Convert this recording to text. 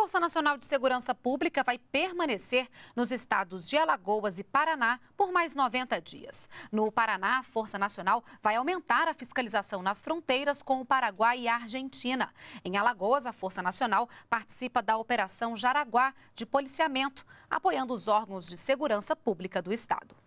Força Nacional de Segurança Pública vai permanecer nos estados de Alagoas e Paraná por mais 90 dias. No Paraná, a Força Nacional vai aumentar a fiscalização nas fronteiras com o Paraguai e a Argentina. Em Alagoas, a Força Nacional participa da Operação Jaraguá de policiamento, apoiando os órgãos de segurança pública do estado.